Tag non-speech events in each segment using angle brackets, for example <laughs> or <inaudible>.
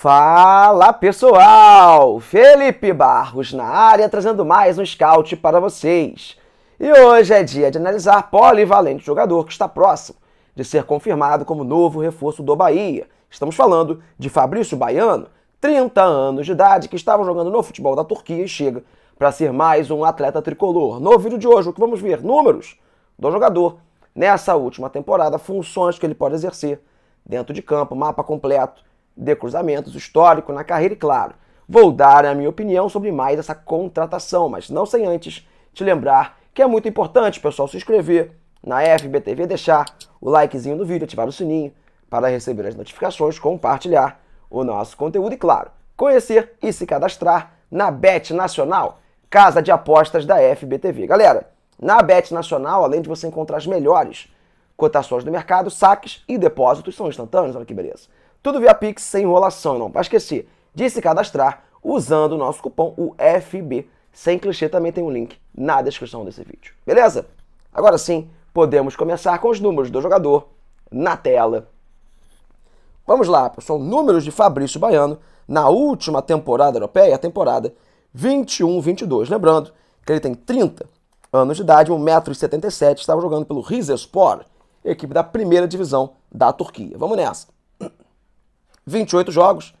Fala pessoal! Felipe Barros na área trazendo mais um scout para vocês. E hoje é dia de analisar polivalente jogador que está próximo de ser confirmado como novo reforço do Bahia. Estamos falando de Fabrício Baiano, 30 anos de idade, que estava jogando no futebol da Turquia e chega para ser mais um atleta tricolor. No vídeo de hoje, o que vamos ver? Números do jogador nessa última temporada, funções que ele pode exercer dentro de campo, mapa completo de cruzamentos, histórico na carreira e, claro, vou dar a minha opinião sobre mais essa contratação, mas não sem antes te lembrar que é muito importante, pessoal, se inscrever na FBTV, deixar o likezinho no vídeo, ativar o sininho para receber as notificações, compartilhar o nosso conteúdo e, claro, conhecer e se cadastrar na Bet Nacional, casa de apostas da FBTV. Galera, na Bet Nacional, além de você encontrar as melhores cotações do mercado, saques e depósitos são instantâneos, olha que beleza. Tudo via Pix sem enrolação, não. vai esquecer de se cadastrar usando o nosso cupom, o FB. Sem clichê também tem um link na descrição desse vídeo. Beleza? Agora sim, podemos começar com os números do jogador na tela. Vamos lá, pessoal. Números de Fabrício Baiano na última temporada europeia, a temporada 21-22. Lembrando que ele tem 30 anos de idade, 1,77m, estava jogando pelo Rizespor, equipe da primeira divisão da Turquia. Vamos nessa. 28 jogos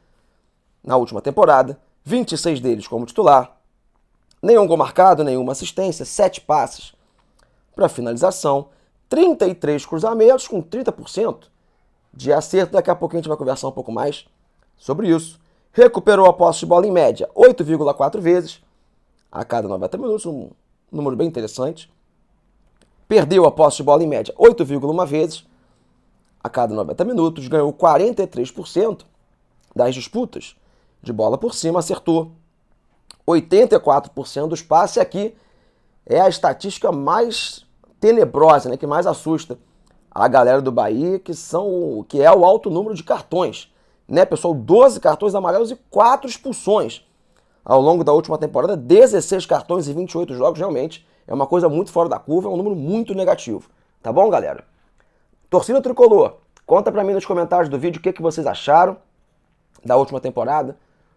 na última temporada, 26 deles como titular, nenhum gol marcado, nenhuma assistência, 7 passes para finalização, 33 cruzamentos com 30% de acerto. Daqui a pouco a gente vai conversar um pouco mais sobre isso. Recuperou a posse de bola em média 8,4 vezes a cada 90 minutos, um número bem interessante. Perdeu a posse de bola em média 8,1 vezes a cada 90 minutos, ganhou 43% das disputas de bola por cima, acertou 84% dos passes. Aqui é a estatística mais tenebrosa, né, que mais assusta a galera do Bahia, que são que é o alto número de cartões, né, pessoal, 12 cartões amarelos e 4 expulsões ao longo da última temporada, 16 cartões e 28 jogos, realmente é uma coisa muito fora da curva, é um número muito negativo. Tá bom, galera? Torcida Tricolor, conta para mim nos comentários do vídeo o que, que vocês acharam da última temporada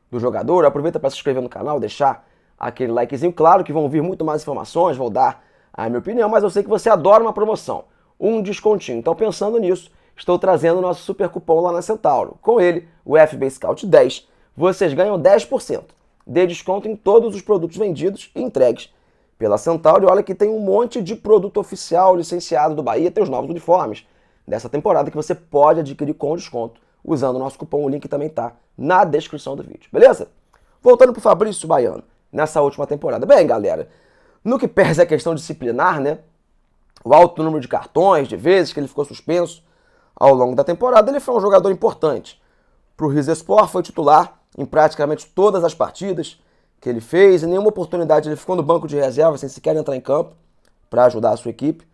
do jogador. Aproveita para se inscrever no canal, deixar aquele likezinho. Claro que vão vir muito mais informações, vou dar a minha opinião, mas eu sei que você adora uma promoção, um descontinho. Então, pensando nisso, estou trazendo o nosso super cupom lá na Centauro. Com ele, o FB Scout 10, vocês ganham 10% de desconto em todos os produtos vendidos e entregues pela Centauro. E olha que tem um monte de produto oficial licenciado do Bahia, tem os novos uniformes, dessa temporada que você pode adquirir com desconto usando o nosso cupom. O link também está na descrição do vídeo, beleza? Voltando para o Fabrício Baiano, nessa última temporada. Bem, galera, no que pese a questão disciplinar, né? O alto número de cartões, de vezes que ele ficou suspenso ao longo da temporada, ele foi um jogador importante. Para o Rizespor, foi titular em praticamente todas as partidas que ele fez. Em nenhuma oportunidade ele ficou no banco de reserva sem sequer entrar em campo para ajudar a sua equipe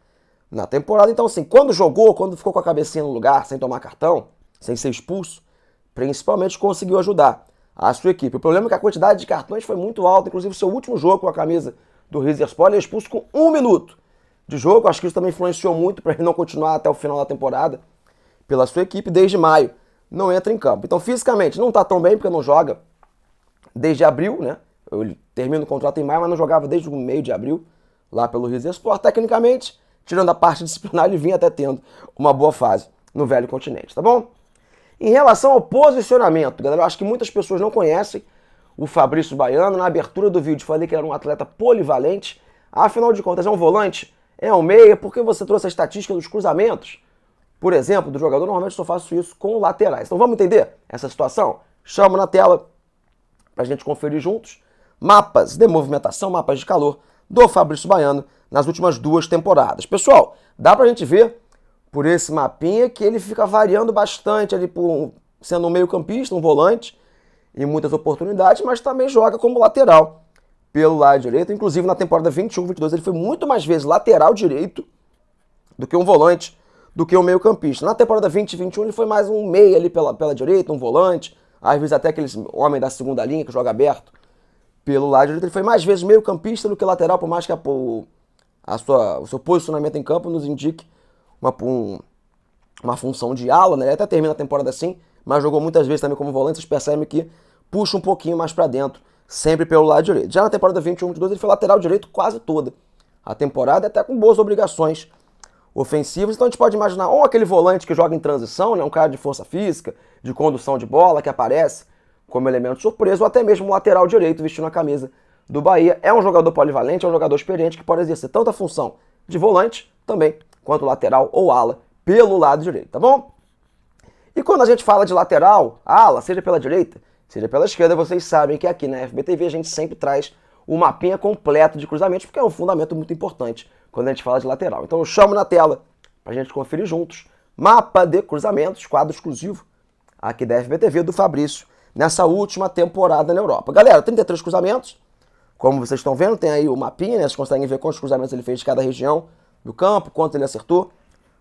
na temporada. Então, assim, quando jogou, quando ficou com a cabecinha no lugar, sem tomar cartão, sem ser expulso, principalmente conseguiu ajudar a sua equipe. O problema é que a quantidade de cartões foi muito alta, inclusive seu último jogo com a camisa do Sport ele é expulso com um minuto de jogo. Acho que isso também influenciou muito para ele não continuar até o final da temporada pela sua equipe desde maio. Não entra em campo. Então, fisicamente, não está tão bem porque não joga desde abril, né? Ele termina o contrato em maio, mas não jogava desde o meio de abril lá pelo Sport. Tecnicamente, tirando a parte <laughs> disciplinar, ele vinha até tendo uma boa fase no velho continente, tá bom? Em relação ao posicionamento, galera, eu acho que muitas pessoas não conhecem o Fabrício Baiano. Na abertura do vídeo falei que era um atleta polivalente. Afinal de contas, é um volante? É um meia? Por que você trouxe a estatística dos cruzamentos? Por exemplo, do jogador, normalmente só faço isso com laterais. Então vamos entender essa situação? Chamo na tela para a gente conferir juntos. Mapas de movimentação, mapas de calor, do Fabrício Baiano nas últimas duas temporadas. Pessoal, dá pra gente ver por esse mapinha que ele fica variando bastante ali por, sendo um meio-campista, um volante, em muitas oportunidades, mas também joga como lateral pelo lado direito. Inclusive na temporada 21-22 ele foi muito mais vezes lateral direito do que um volante, do que um meio-campista. Na temporada 20-21 ele foi mais um meia ali pela, pela direita, um volante, às vezes até aquele homem da segunda linha que joga aberto pelo lado direito, ele foi mais vezes meio campista do que lateral, por mais que a, a sua, o seu posicionamento em campo nos indique uma, um, uma função de ala, né? Ele até termina a temporada assim, mas jogou muitas vezes também como volante, vocês percebem que puxa um pouquinho mais para dentro, sempre pelo lado direito. Já na temporada 21-22 ele foi lateral direito quase toda. A temporada até com boas obrigações ofensivas, então a gente pode imaginar ou aquele volante que joga em transição, né, um cara de força física, de condução de bola, que aparece como elemento surpresa, ou até mesmo o lateral direito vestindo a camisa do Bahia. É um jogador polivalente, é um jogador experiente que pode exercer tanto a função de volante também, quanto lateral ou ala pelo lado direito, tá bom? E quando a gente fala de lateral, ala, seja pela direita, seja pela esquerda, vocês sabem que aqui na FBTV a gente sempre traz o mapinha completo de cruzamentos, porque é um fundamento muito importante quando a gente fala de lateral. Então eu chamo na tela para a gente conferir juntos. Mapa de cruzamentos, quadro exclusivo aqui da FBTV do Fabrício nessa última temporada na Europa. Galera, 33 cruzamentos. Como vocês estão vendo, tem aí o mapinha, né? Vocês conseguem ver quantos cruzamentos ele fez de cada região do campo, quanto ele acertou,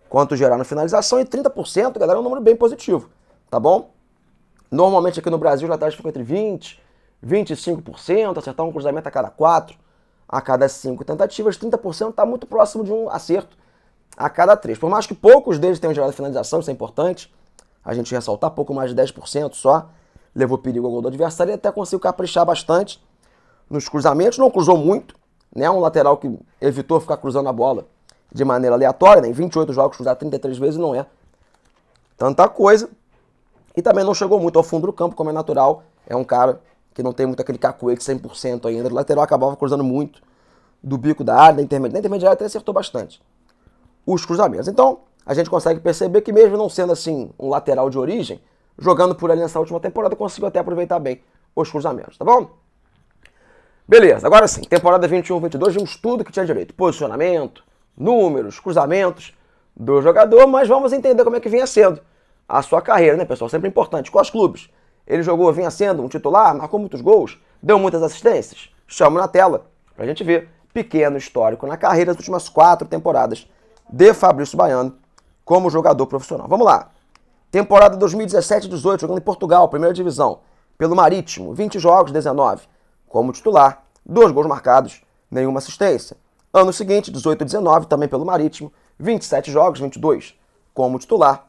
quanto geraram finalização. E 30%, galera, é um número bem positivo, tá bom? Normalmente aqui no Brasil os laterais ficam entre 20%, 25%, acertar um cruzamento a cada 4, a cada 5 tentativas. 30% está muito próximo de um acerto a cada 3. Por mais que poucos deles tenham gerado finalização, isso é importante. A gente ressaltar pouco mais de 10% só levou perigo ao gol do adversário e até conseguiu caprichar bastante nos cruzamentos. Não cruzou muito, né? Um lateral que evitou ficar cruzando a bola de maneira aleatória, né? Em 28 jogos cruzar 33 vezes não é tanta coisa. E também não chegou muito ao fundo do campo, como é natural. É um cara que não tem muito aquele cacuete 100% ainda. O lateral acabava cruzando muito do bico da área, da intermediária. Da intermediária até acertou bastante os cruzamentos. Então, a gente consegue perceber que mesmo não sendo assim um lateral de origem, jogando por ali nessa última temporada, conseguiu até aproveitar bem os cruzamentos, tá bom? Beleza, agora sim, temporada 21-22, vimos tudo que tinha direito: posicionamento, números, cruzamentos do jogador, mas vamos entender como é que vinha sendo a sua carreira, né, pessoal? Sempre importante. Quais clubes? Ele jogou, vinha sendo um titular, marcou muitos gols, deu muitas assistências. Chamo na tela pra gente ver. Pequeno histórico na carreira das últimas quatro temporadas de Fabrício Baiano como jogador profissional. Vamos lá. Temporada 2017-18, jogando em Portugal, primeira divisão, pelo Marítimo, 20 jogos, 19. Como titular, dois gols marcados, nenhuma assistência. Ano seguinte, 18-19, também pelo Marítimo, 27 jogos, 22. Como titular,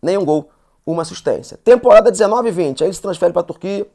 nenhum gol, uma assistência. Temporada 19-20, aí se transfere para a Turquia,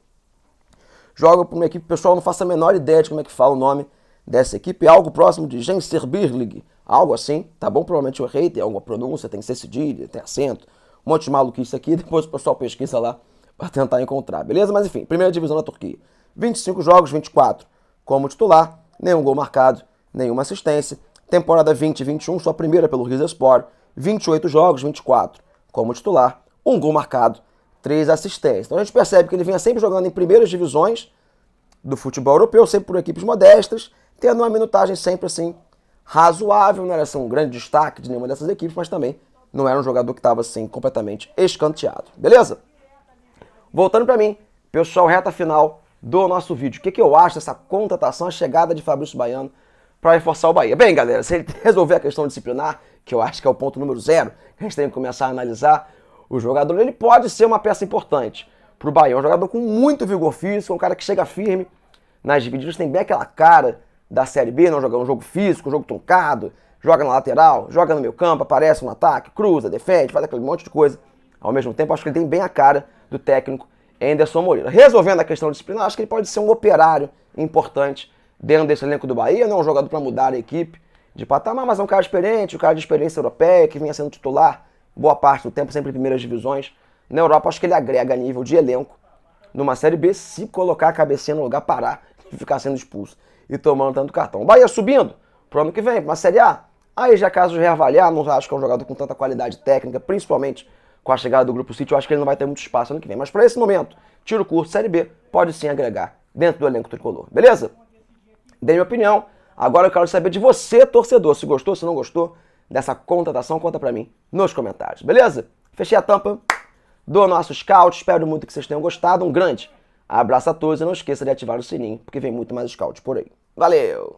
joga para uma equipe, pessoal, não faço a menor ideia de como é que fala o nome dessa equipe, algo próximo de Genserbirlig, algo assim, tá bom? Provavelmente eu errei, tem alguma pronúncia, tem que ser cedilha, tem acento, um monte de maluquice aqui, <laughs> depois o pessoal pesquisa lá para tentar encontrar, beleza? Mas enfim, primeira divisão da Turquia. 25 jogos, 24 como titular, nenhum gol marcado, nenhuma assistência. Temporada 20/21 sua primeira pelo Rizespor, 28 jogos, 24 como titular, um gol marcado, três assistências. Então a gente percebe que ele vinha sempre jogando em primeiras divisões do futebol europeu, sempre por equipes modestas, tendo uma minutagem sempre assim razoável, não era assim, um grande destaque de nenhuma dessas equipes, mas também não era um jogador que estava assim completamente escanteado, beleza? Voltando para mim, pessoal, reta final do nosso vídeo. O que, que eu acho dessa contratação, a chegada de Fabrício Baiano para reforçar o Bahia? Bem, galera, se ele <laughs> resolver a questão disciplinar, que eu acho que é o ponto número zero, a gente tem que começar a analisar o jogador. Ele pode ser uma peça importante para o Bahia. É um jogador com muito vigor físico, é um cara que chega firme nas divididas, tem bem aquela cara da Série B, não jogar um jogo físico, um jogo truncado, joga na lateral, joga no meio campo, aparece no ataque, cruza, defende, faz aquele monte de coisa. Ao mesmo tempo, acho que ele tem bem a cara do técnico Anderson Moreira. Resolvendo a questão disciplinar, acho que ele pode ser um operário importante dentro desse elenco do Bahia, não é um jogador para mudar a equipe de patamar, mas é um cara experiente, um cara de experiência europeia, que vinha sendo titular boa parte do tempo, sempre em primeiras divisões. Na Europa, acho que ele agrega a nível de elenco numa Série B, se colocar a cabecinha no lugar, parar e ficar sendo expulso e tomando tanto cartão. O Bahia subindo pro ano que vem, uma Série A. Aí já caso reavaliar, não acho que é um jogador com tanta qualidade técnica, principalmente com a chegada do Grupo City, eu acho que ele não vai ter muito espaço ano que vem. Mas para esse momento, tiro curto, Série B, pode sim agregar dentro do elenco tricolor, beleza? Dei minha opinião, agora eu quero saber de você, torcedor, se gostou, se não gostou dessa contratação, conta para mim nos comentários, beleza? Fechei a tampa do nosso scout, espero muito que vocês tenham gostado, um grande abraço a todos e não esqueça de ativar o sininho, porque vem muito mais scout por aí. Valeu!